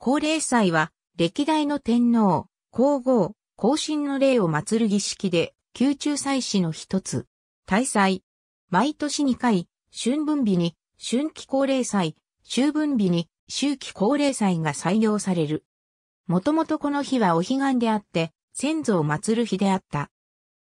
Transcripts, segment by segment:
高齢祭は、歴代の天皇、皇后、皇親の霊を祀る儀式で、宮中祭祀の一つ。大祭。毎年2回、春分日に、春季高齢祭、秋分日に、秋季高齢祭が採用される。もともとこの日はお彼岸であって、先祖を祀る日であった。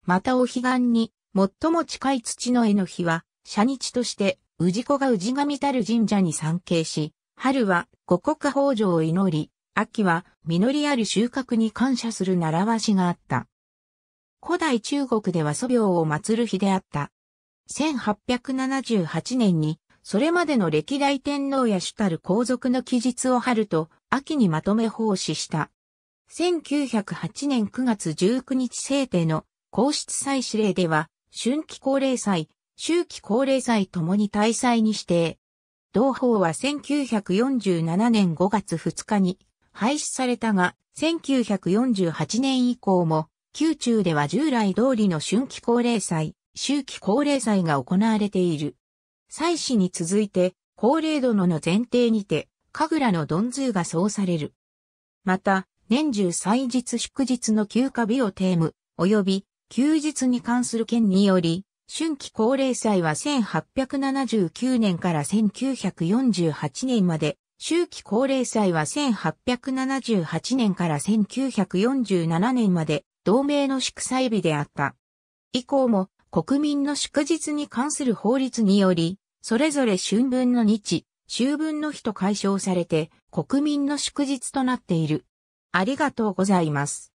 またお彼岸に、最も近い土の絵の日は、社日として、氏子が氏神たる神社に参詣し、春は五穀豊穣を祈り、秋は実りある収穫に感謝する習わしがあった。古代中国では祖廟を祀る日であった。1878年に、それまでの歴代天皇や主たる皇族の記述を春と秋にまとめ奉仕した。1908年9月19日制定の皇室祭司令では、春季高齢祭、秋季高齢祭ともに大祭に指定。同法は1947年5月2日に廃止されたが、1948年以降も、宮中では従来通りの春季高齢祭、秋季高齢祭が行われている。祭祀に続いて、高齢殿の前提にて、神楽のどんずうがそうされる。また、年中祭日祝日の休暇日をテーム、及び休日に関する件により、春季高齢祭は1879年から1948年まで、秋季高齢祭は1878年から1947年まで、同盟の祝祭日であった。以降も国民の祝日に関する法律により、それぞれ春分の日、秋分の日と解消されて、国民の祝日となっている。ありがとうございます。